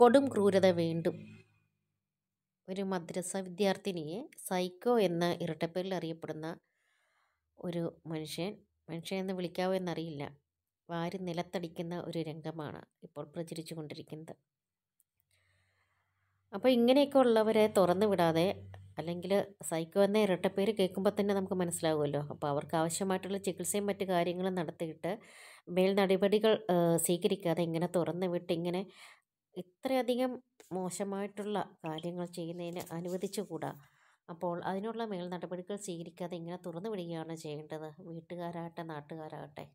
കൊടും ക്രൂരത വീണ്ടും ഒരു മദ്രസ വിദ്യാർത്ഥിനിയെ സൈക്കോ എന്ന ഇരട്ടപ്പേരിൽ അറിയപ്പെടുന്ന ഒരു മനുഷ്യൻ മനുഷ്യൻ എന്ന് വിളിക്കാവോ എന്നറിയില്ല വാരി നിലത്തടിക്കുന്ന ഒരു രംഗമാണ് ഇപ്പോൾ പ്രചരിച്ചു കൊണ്ടിരിക്കുന്നത് അപ്പോൾ ഇങ്ങനെയൊക്കെ ഉള്ളവരെ തുറന്നു വിടാതെ അല്ലെങ്കിൽ സൈക്കോ എന്ന ഇരട്ടപ്പേര് കേൾക്കുമ്പോൾ തന്നെ നമുക്ക് മനസ്സിലാവുമല്ലോ അപ്പോൾ അവർക്ക് ആവശ്യമായിട്ടുള്ള ചികിത്സയും മറ്റു കാര്യങ്ങളും നടത്തിയിട്ട് മേൽ നടപടികൾ സ്വീകരിക്കാതെ ഇങ്ങനെ തുറന്നു വിട്ട് ഇങ്ങനെ ഇത്രയധികം മോശമായിട്ടുള്ള കാര്യങ്ങൾ ചെയ്യുന്നതിന് അനുവദിച്ചുകൂടാ അപ്പോൾ അതിനുള്ള മേൽ നടപടികൾ സ്വീകരിക്കാതെ ഇങ്ങനെ തുറന്നു വിടുകയാണ് ചെയ്യേണ്ടത് വീട്ടുകാരാകട്ടെ നാട്ടുകാരാകട്ടെ